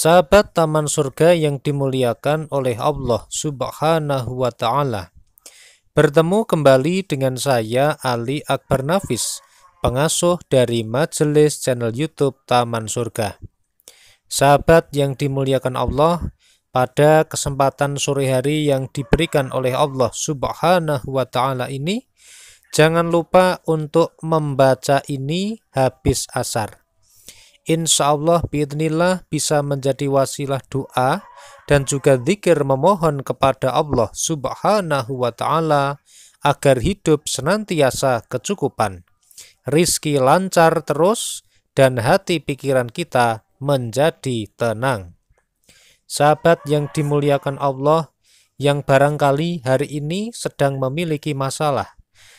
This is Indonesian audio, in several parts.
Sahabat taman surga yang dimuliakan oleh Allah Subhanahu wa taala. Bertemu kembali dengan saya Ali Akbar Nafis, pengasuh dari majelis channel YouTube Taman Surga. Sahabat yang dimuliakan Allah, pada kesempatan sore hari yang diberikan oleh Allah Subhanahu wa taala ini, jangan lupa untuk membaca ini habis asar insya Allah biidnillah bisa menjadi wasilah doa dan juga zikir memohon kepada Allah subhanahu wa ta'ala agar hidup senantiasa kecukupan, rizki lancar terus, dan hati pikiran kita menjadi tenang. Sahabat yang dimuliakan Allah, yang barangkali hari ini sedang memiliki masalah,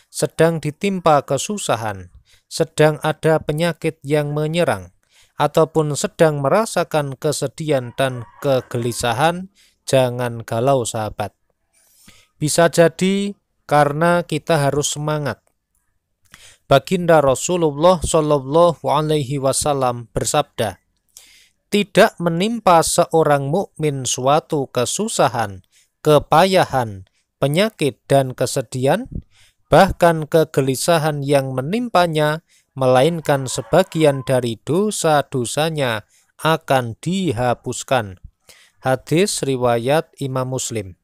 sedang ditimpa kesusahan, sedang ada penyakit yang menyerang, ataupun sedang merasakan kesedihan dan kegelisahan, jangan galau sahabat. Bisa jadi karena kita harus semangat. Baginda Rasulullah Shallallahu Alaihi Wasallam bersabda, tidak menimpa seorang mukmin suatu kesusahan, kepayahan, penyakit dan kesedihan, bahkan kegelisahan yang menimpanya melainkan sebagian dari dosa-dosanya akan dihapuskan. Hadis riwayat Imam Muslim.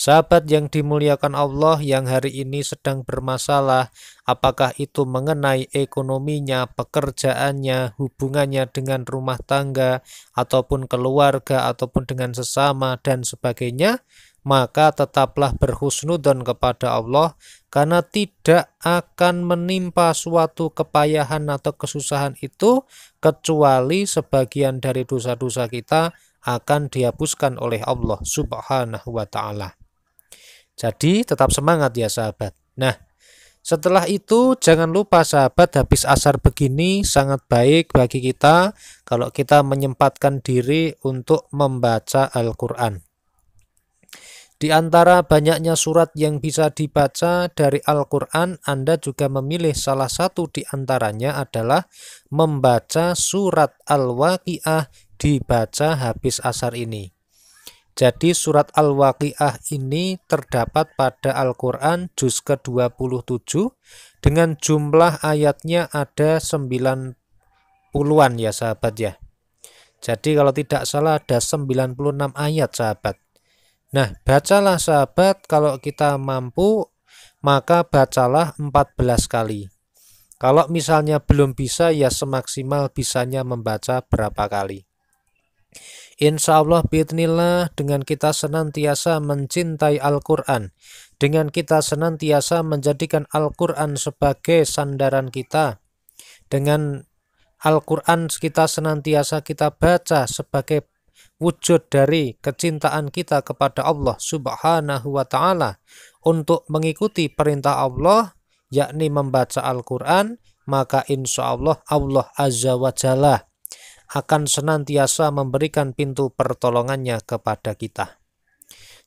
Sahabat yang dimuliakan Allah yang hari ini sedang bermasalah, apakah itu mengenai ekonominya, pekerjaannya, hubungannya dengan rumah tangga, ataupun keluarga, ataupun dengan sesama, dan sebagainya, maka tetaplah berhusnudon kepada Allah karena tidak akan menimpa suatu kepayahan atau kesusahan itu kecuali sebagian dari dosa-dosa kita akan dihapuskan oleh Allah Subhanahu wa taala. Jadi tetap semangat ya sahabat. Nah, setelah itu jangan lupa sahabat habis asar begini sangat baik bagi kita kalau kita menyempatkan diri untuk membaca Al-Qur'an. Di antara banyaknya surat yang bisa dibaca dari Al-Quran, Anda juga memilih salah satu di antaranya adalah membaca surat Al-Waqi'ah dibaca habis asar ini. Jadi surat Al-Waqi'ah ini terdapat pada Al-Quran juz ke-27 dengan jumlah ayatnya ada 90-an ya sahabat ya. Jadi kalau tidak salah ada 96 ayat sahabat. Nah, bacalah sahabat kalau kita mampu maka bacalah 14 kali. Kalau misalnya belum bisa ya semaksimal bisanya membaca berapa kali. Insya Allah bidnillah, dengan kita senantiasa mencintai Al-Quran Dengan kita senantiasa menjadikan Al-Quran sebagai sandaran kita Dengan Al-Quran kita senantiasa kita baca sebagai wujud dari kecintaan kita kepada Allah Subhanahu wa taala untuk mengikuti perintah Allah yakni membaca Al-Qur'an maka insya Allah Allah Azza wa Jalla akan senantiasa memberikan pintu pertolongannya kepada kita.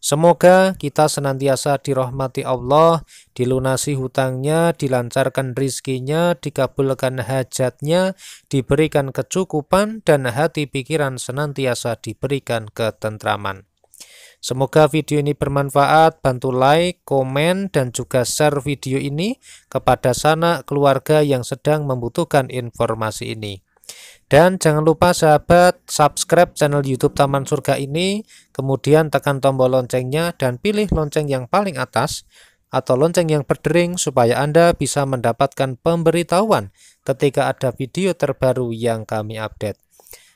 Semoga kita senantiasa dirahmati Allah, dilunasi hutangnya, dilancarkan rizkinya, dikabulkan hajatnya, diberikan kecukupan, dan hati pikiran senantiasa diberikan ketentraman. Semoga video ini bermanfaat, bantu like, komen, dan juga share video ini kepada sanak keluarga yang sedang membutuhkan informasi ini. Dan jangan lupa sahabat subscribe channel YouTube Taman Surga ini, kemudian tekan tombol loncengnya dan pilih lonceng yang paling atas atau lonceng yang berdering supaya Anda bisa mendapatkan pemberitahuan ketika ada video terbaru yang kami update.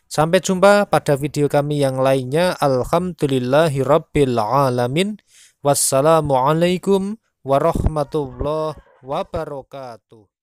Sampai jumpa pada video kami yang lainnya. Alhamdulillahirrabbilalamin. Wassalamualaikum warahmatullahi wabarakatuh.